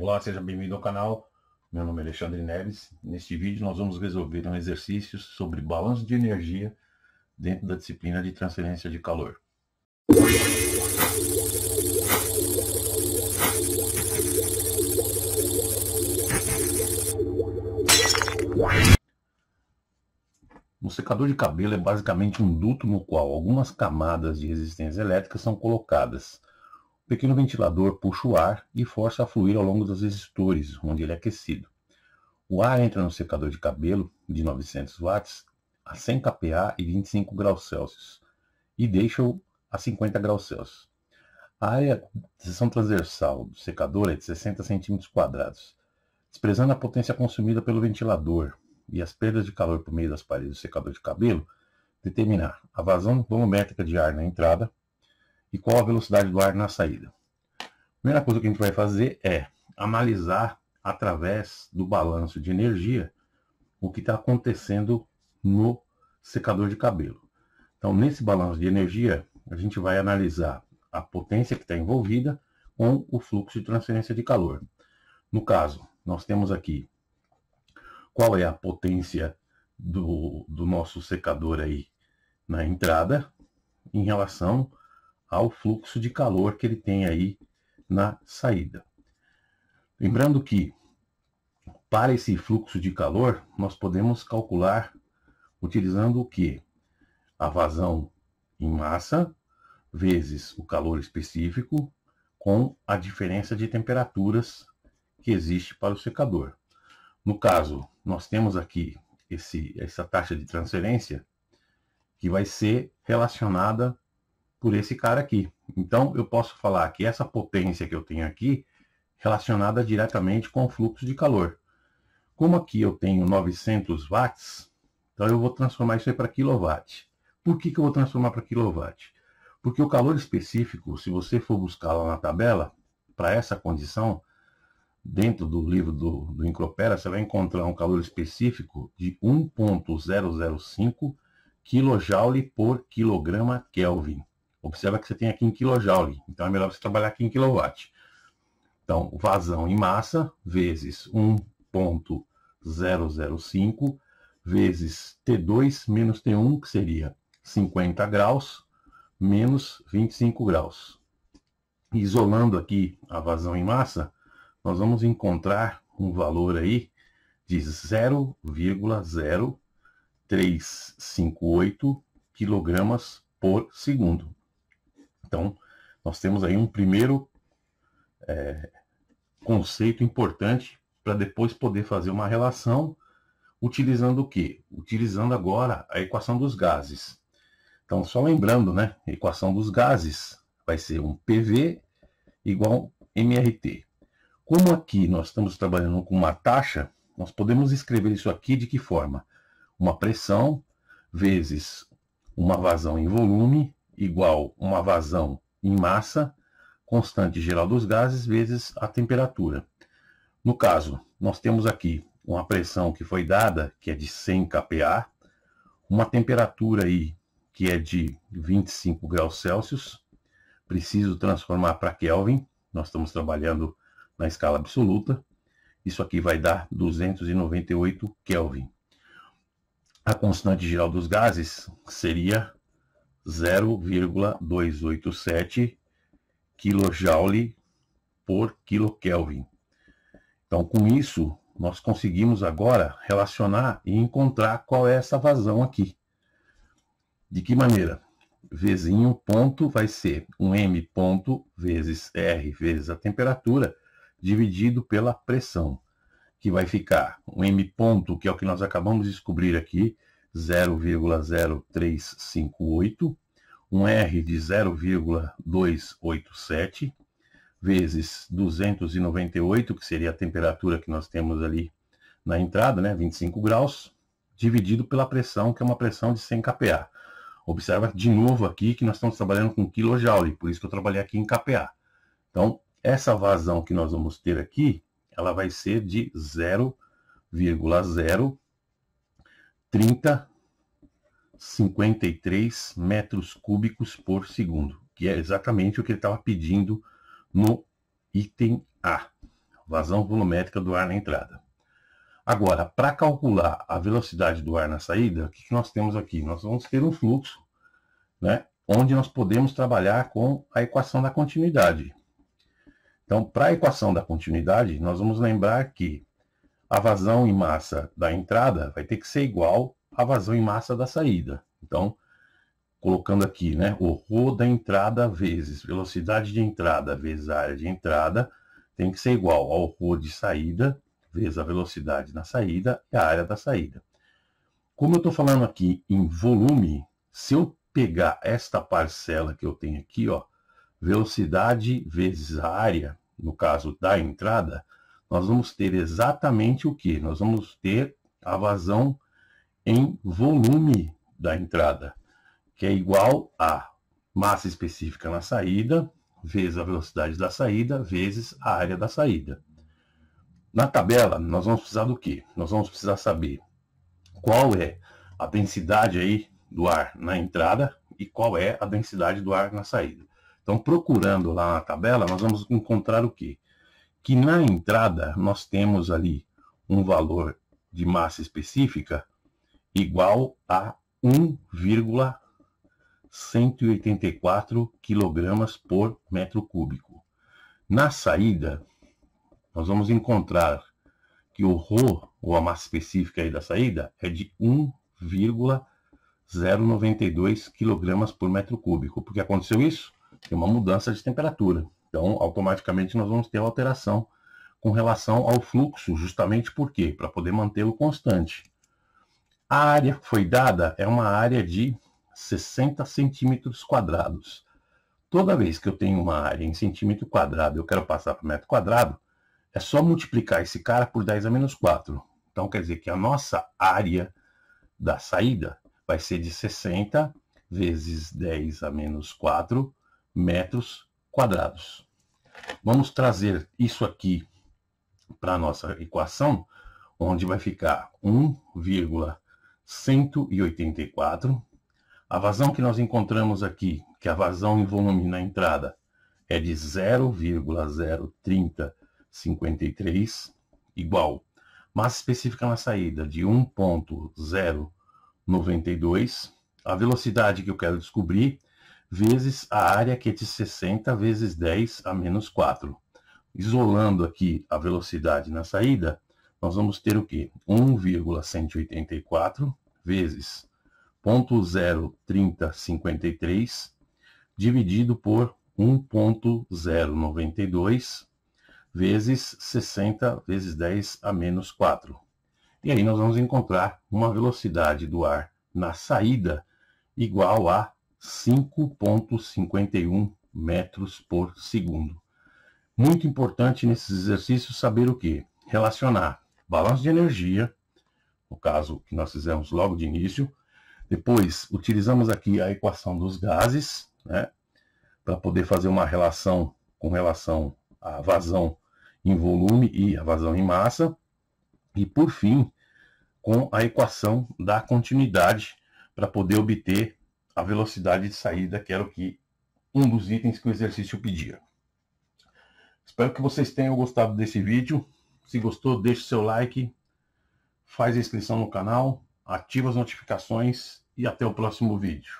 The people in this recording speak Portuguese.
Olá, seja bem-vindo ao canal. Meu nome é Alexandre Neves. Neste vídeo nós vamos resolver um exercício sobre balanço de energia dentro da disciplina de transferência de calor. Um secador de cabelo é basicamente um duto no qual algumas camadas de resistência elétrica são colocadas o pequeno ventilador puxa o ar e força a fluir ao longo dos resistores, onde ele é aquecido. O ar entra no secador de cabelo de 900 watts a 100 kPa e 25 graus Celsius e deixa-o a 50 graus Celsius. A área de seção transversal do secador é de 60 cm. desprezando a potência consumida pelo ventilador e as perdas de calor por meio das paredes do secador de cabelo, determinar a vazão volumétrica de ar na entrada e qual a velocidade do ar na saída. A primeira coisa que a gente vai fazer é analisar através do balanço de energia o que está acontecendo no secador de cabelo. Então, nesse balanço de energia, a gente vai analisar a potência que está envolvida com o fluxo de transferência de calor. No caso, nós temos aqui qual é a potência do, do nosso secador aí na entrada em relação ao fluxo de calor que ele tem aí na saída. Lembrando que para esse fluxo de calor, nós podemos calcular utilizando o que? A vazão em massa vezes o calor específico com a diferença de temperaturas que existe para o secador. No caso, nós temos aqui esse, essa taxa de transferência que vai ser relacionada por esse cara aqui. Então, eu posso falar que essa potência que eu tenho aqui relacionada diretamente com o fluxo de calor. Como aqui eu tenho 900 watts, então eu vou transformar isso aí para quilowatt. Por que, que eu vou transformar para quilowatt? Porque o calor específico, se você for buscar lá na tabela, para essa condição, dentro do livro do, do Incropera, você vai encontrar um calor específico de 1.005 kJ por quilograma Kelvin observa que você tem aqui em kJ, então é melhor você trabalhar aqui em kW. Então, vazão em massa vezes 1.005 vezes T2 menos T1, que seria 50 graus, menos 25 graus. Isolando aqui a vazão em massa, nós vamos encontrar um valor aí de 0,0358 kg por segundo. Então, nós temos aí um primeiro é, conceito importante para depois poder fazer uma relação utilizando o quê? Utilizando agora a equação dos gases. Então, só lembrando, né? A equação dos gases vai ser um PV igual MRT. Como aqui nós estamos trabalhando com uma taxa, nós podemos escrever isso aqui de que forma? Uma pressão vezes uma vazão em volume igual uma vazão em massa constante geral dos gases vezes a temperatura. No caso, nós temos aqui uma pressão que foi dada, que é de 100 kPa, uma temperatura aí que é de 25 graus Celsius, preciso transformar para Kelvin, nós estamos trabalhando na escala absoluta, isso aqui vai dar 298 Kelvin. A constante geral dos gases seria 0,287 kJ por quilokelvin. Então, com isso, nós conseguimos agora relacionar e encontrar qual é essa vazão aqui. De que maneira? Vzinho ponto vai ser um M ponto vezes R vezes a temperatura dividido pela pressão, que vai ficar um M ponto, que é o que nós acabamos de descobrir aqui, 0,0358 um R de 0,287 vezes 298, que seria a temperatura que nós temos ali na entrada, né, 25 graus, dividido pela pressão, que é uma pressão de 100 kPa. Observa de novo aqui que nós estamos trabalhando com quilojoule por isso que eu trabalhei aqui em kPa. Então, essa vazão que nós vamos ter aqui, ela vai ser de 0,030 53 metros cúbicos por segundo, que é exatamente o que ele estava pedindo no item A, vazão volumétrica do ar na entrada. Agora, para calcular a velocidade do ar na saída, o que, que, nós temos aqui? Nós vamos ter um fluxo, né, onde nós podemos trabalhar com a equação da continuidade. Então, para a equação da continuidade, nós vamos lembrar que a vazão em massa da entrada vai ter que ser igual a vazão em massa da saída. Então, colocando aqui, né, o Rho da entrada vezes velocidade de entrada vezes área de entrada tem que ser igual ao Rho de saída vezes a velocidade na saída e a área da saída. Como eu estou falando aqui em volume, se eu pegar esta parcela que eu tenho aqui, ó, velocidade vezes a área, no caso da entrada, nós vamos ter exatamente o que? Nós vamos ter a vazão em volume da entrada, que é igual a massa específica na saída, vezes a velocidade da saída, vezes a área da saída. Na tabela, nós vamos precisar do quê? Nós vamos precisar saber qual é a densidade aí do ar na entrada e qual é a densidade do ar na saída. Então, procurando lá na tabela, nós vamos encontrar o quê? Que na entrada nós temos ali um valor de massa específica igual a 1,184 kg por metro cúbico. Na saída, nós vamos encontrar que o Rho, ou a massa específica aí da saída, é de 1,092 kg por metro cúbico. Porque aconteceu isso? Tem uma mudança de temperatura. Então, automaticamente, nós vamos ter alteração com relação ao fluxo, justamente por quê? Para poder mantê-lo constante. A área que foi dada é uma área de 60 centímetros quadrados. Toda vez que eu tenho uma área em centímetro quadrado e eu quero passar para metro quadrado, é só multiplicar esse cara por 10 a menos 4. Então quer dizer que a nossa área da saída vai ser de 60 vezes 10 a menos 4 metros quadrados. Vamos trazer isso aqui para a nossa equação, onde vai ficar 1,4 184. A vazão que nós encontramos aqui, que é a vazão em volume na entrada, é de 0,03053, igual massa específica na saída de 1.092, a velocidade que eu quero descobrir, vezes a área que é de 60 vezes 10 a menos 4. Isolando aqui a velocidade na saída, nós vamos ter o quê? 1,184 vezes 0.03053 dividido por 1.092 vezes 60 vezes 10 a menos 4. E aí nós vamos encontrar uma velocidade do ar na saída igual a 5.51 metros por segundo. Muito importante nesses exercícios saber o que? Relacionar balanço de energia no caso que nós fizemos logo de início. Depois, utilizamos aqui a equação dos gases, né, para poder fazer uma relação com relação à vazão em volume e a vazão em massa. E, por fim, com a equação da continuidade, para poder obter a velocidade de saída, que era o que um dos itens que o exercício pedia. Espero que vocês tenham gostado desse vídeo. Se gostou, deixe seu like, faz a inscrição no canal, ativa as notificações e até o próximo vídeo.